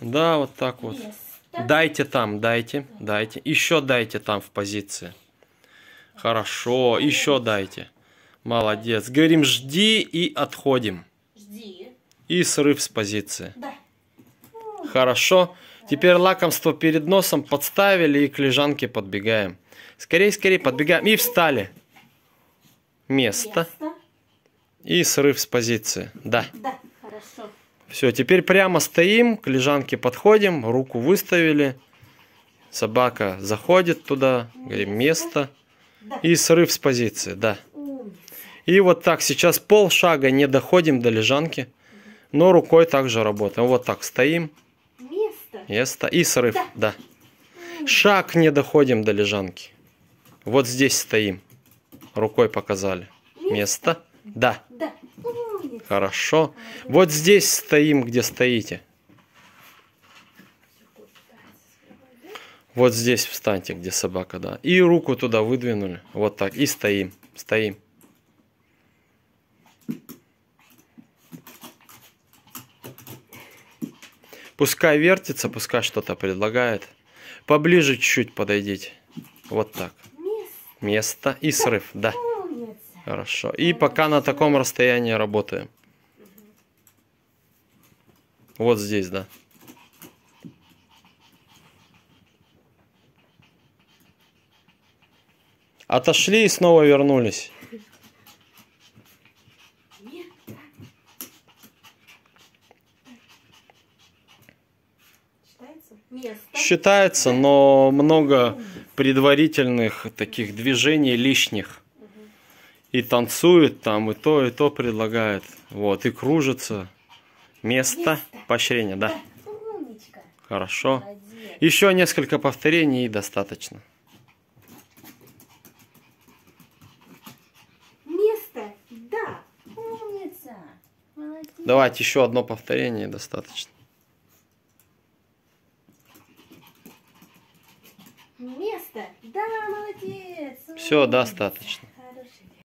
Да, вот так вот. Дайте там, дайте, дайте. Еще дайте там в позиции. Хорошо, еще дайте. Молодец. Говорим, жди и отходим. Жди. И срыв с позиции. Да. Хорошо. Теперь лакомство перед носом подставили и к лежанке подбегаем. Скорее, скорее подбегаем. И встали. Место. Место. И срыв с позиции. Да. Да, хорошо. Все, теперь прямо стоим, к лежанке подходим, руку выставили. Собака заходит туда, говорим, место. И срыв с позиции, да. И вот так сейчас полшага не доходим до лежанки, но рукой также работаем. Вот так стоим. Место. И срыв, да. Шаг не доходим до лежанки. Вот здесь стоим. Рукой показали. Место. Место. Да. да. Хорошо. Вот здесь стоим, где стоите. Вот здесь встаньте, где собака, да. И руку туда выдвинули. Вот так. И стоим. Стоим. Пускай вертится, пускай что-то предлагает. Поближе чуть-чуть подойдите. Вот так. Место. Место и срыв, да. Хорошо. И пока на таком расстоянии работаем. Вот здесь, да. Отошли и снова вернулись. Считается, но много предварительных таких движений лишних и танцует там, и то, и то предлагает. Вот, и кружится. Место поощрения, да. Хорошо. Еще несколько повторений и достаточно. Место, да. Умница. Молодец. Давайте еще одно повторение достаточно. Место, да, молодец. умничка. Все, достаточно. Хороший.